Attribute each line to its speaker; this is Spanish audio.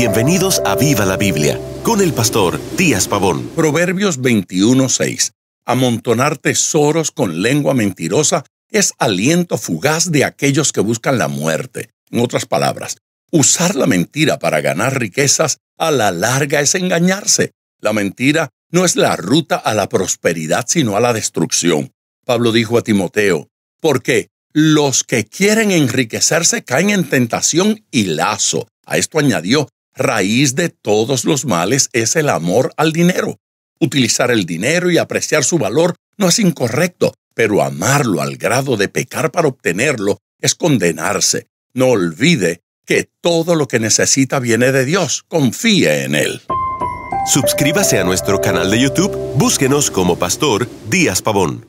Speaker 1: Bienvenidos a Viva la Biblia con el pastor Díaz Pavón. Proverbios 21:6. Amontonar tesoros con lengua mentirosa es aliento fugaz de aquellos que buscan la muerte. En otras palabras, usar la mentira para ganar riquezas a la larga es engañarse. La mentira no es la ruta a la prosperidad, sino a la destrucción. Pablo dijo a Timoteo, porque los que quieren enriquecerse caen en tentación y lazo. A esto añadió, raíz de todos los males es el amor al dinero. Utilizar el dinero y apreciar su valor no es incorrecto, pero amarlo al grado de pecar para obtenerlo es condenarse. No olvide que todo lo que necesita viene de Dios. Confíe en Él. Suscríbase a nuestro canal de YouTube, búsquenos como Pastor Díaz Pavón.